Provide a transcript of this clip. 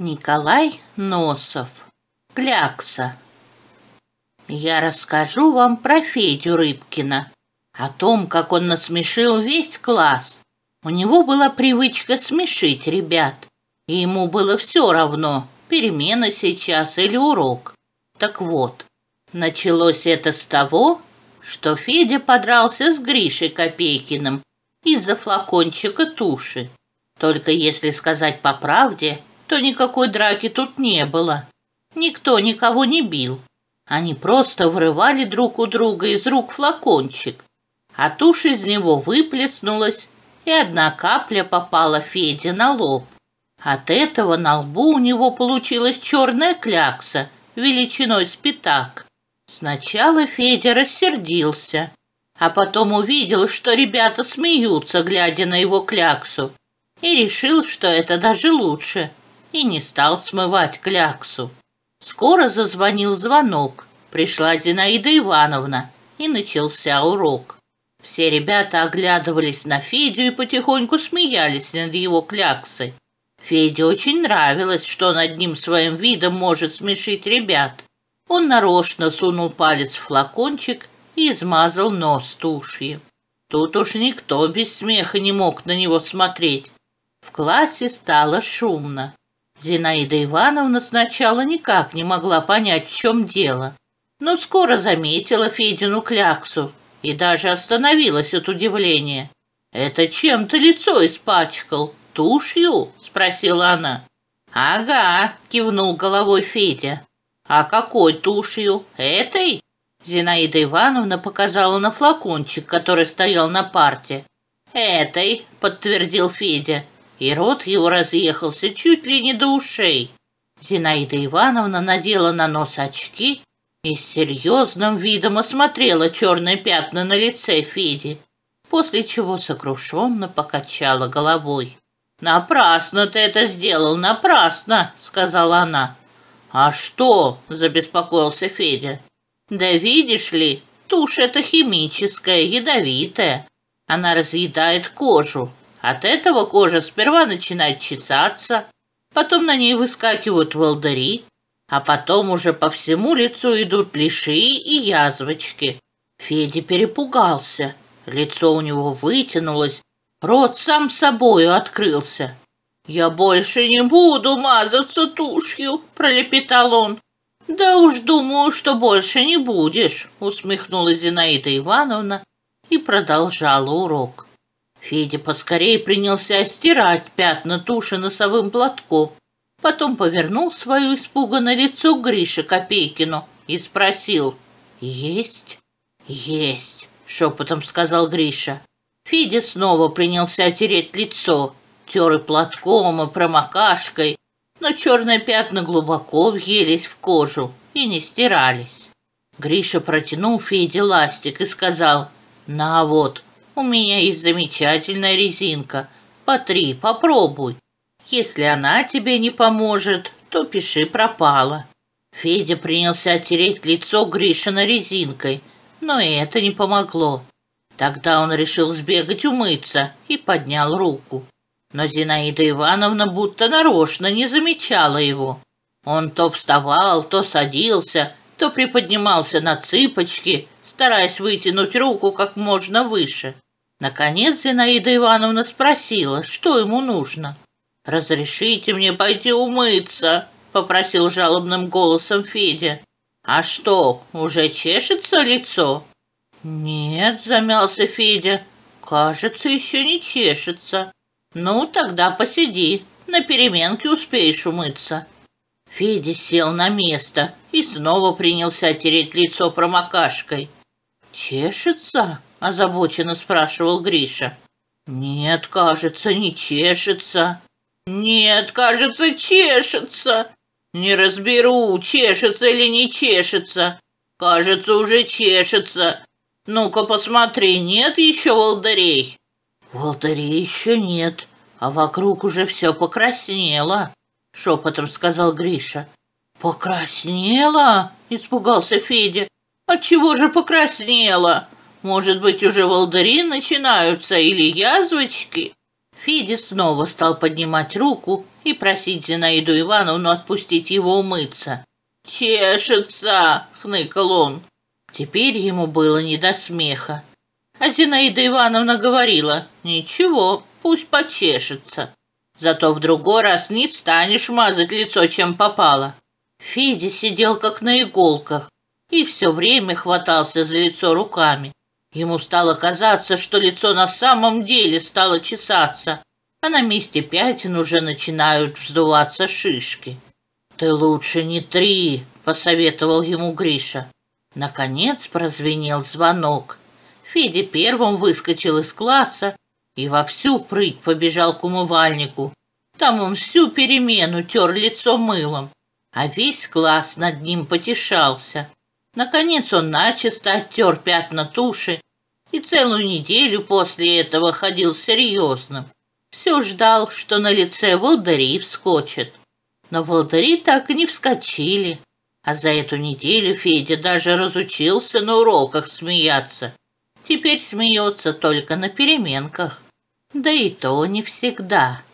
Николай Носов. Клякса. Я расскажу вам про Федю Рыбкина, о том, как он насмешил весь класс. У него была привычка смешить ребят, и ему было все равно, перемена сейчас или урок. Так вот, началось это с того, что Федя подрался с Гришей Копейкиным из-за флакончика туши. Только если сказать по правде – то никакой драки тут не было. Никто никого не бил. Они просто вырывали друг у друга из рук флакончик, а тушь из него выплеснулась, и одна капля попала Феде на лоб. От этого на лбу у него получилась черная клякса величиной с пятак. Сначала Федя рассердился, а потом увидел, что ребята смеются, глядя на его кляксу, и решил, что это даже лучше – и не стал смывать кляксу. Скоро зазвонил звонок. Пришла Зинаида Ивановна, и начался урок. Все ребята оглядывались на Федю и потихоньку смеялись над его кляксой. Феде очень нравилось, что над ним своим видом может смешить ребят. Он нарочно сунул палец в флакончик и измазал нос тушью. Тут уж никто без смеха не мог на него смотреть. В классе стало шумно. Зинаида Ивановна сначала никак не могла понять, в чем дело, но скоро заметила Федину кляксу и даже остановилась от удивления. «Это чем ты лицо испачкал? Тушью?» – спросила она. «Ага», – кивнул головой Федя. «А какой тушью? Этой?» Зинаида Ивановна показала на флакончик, который стоял на парте. «Этой», – подтвердил Федя и рот его разъехался чуть ли не до ушей. Зинаида Ивановна надела на нос очки и с серьезным видом осмотрела черные пятна на лице Феди, после чего сокрушенно покачала головой. «Напрасно ты это сделал, напрасно!» — сказала она. «А что?» – забеспокоился Федя. «Да видишь ли, тушь эта химическая, ядовитая. Она разъедает кожу, от этого кожа сперва начинает чесаться, потом на ней выскакивают волдыри, а потом уже по всему лицу идут лиши и язвочки. Федя перепугался, лицо у него вытянулось, рот сам собою открылся. «Я больше не буду мазаться тушью», — пролепетал он. «Да уж думаю, что больше не будешь», — усмехнула Зинаида Ивановна и продолжала урок. Федя поскорее принялся стирать пятна туши носовым платком. Потом повернул свое испуганное лицо Грише Копейкину и спросил. «Есть?» «Есть», — шепотом сказал Гриша. Федя снова принялся тереть лицо. Тер и платком, и промокашкой, но черные пятна глубоко въелись в кожу и не стирались. Гриша протянул Феде ластик и сказал «На вот, у меня есть замечательная резинка. Потри, попробуй. Если она тебе не поможет, то пиши пропало. Федя принялся оттереть лицо Гришина резинкой, но и это не помогло. Тогда он решил сбегать умыться и поднял руку. Но Зинаида Ивановна будто нарочно не замечала его. Он то вставал, то садился, то приподнимался на цыпочки, стараясь вытянуть руку как можно выше. Наконец Зинаида Ивановна спросила, что ему нужно. «Разрешите мне пойти умыться», — попросил жалобным голосом Федя. «А что, уже чешется лицо?» «Нет», — замялся Федя, — «кажется, еще не чешется». «Ну, тогда посиди, на переменке успеешь умыться». Федя сел на место и снова принялся тереть лицо промокашкой. «Чешется?» озабоченно спрашивал Гриша. Нет, кажется, не чешется. Нет, кажется, чешется. Не разберу, чешется или не чешется. Кажется, уже чешется. Ну-ка посмотри, нет еще волдырей? Волдырей еще нет, а вокруг уже все покраснело, шепотом сказал Гриша. Покраснело? Испугался Федя. Отчего же покраснело? Может быть, уже волдыри начинаются или язвочки?» Федя снова стал поднимать руку и просить Зинаиду Ивановну отпустить его умыться. «Чешется!» — хныкал он. Теперь ему было не до смеха. А Зинаида Ивановна говорила, «Ничего, пусть почешется. Зато в другой раз не станешь мазать лицо, чем попало». Федя сидел как на иголках и все время хватался за лицо руками. Ему стало казаться, что лицо на самом деле стало чесаться, а на месте пятен уже начинают вздуваться шишки. «Ты лучше не три», — посоветовал ему Гриша. Наконец прозвенел звонок. Федя первым выскочил из класса и во всю прыть побежал к умывальнику. Там он всю перемену тер лицо мылом, а весь класс над ним потешался. Наконец он начисто оттер пятна туши и целую неделю после этого ходил серьезным. Все ждал, что на лице волдыри вскочит. Но волдыри так и не вскочили. А за эту неделю Федя даже разучился на уроках смеяться. Теперь смеется только на переменках. Да и то не всегда.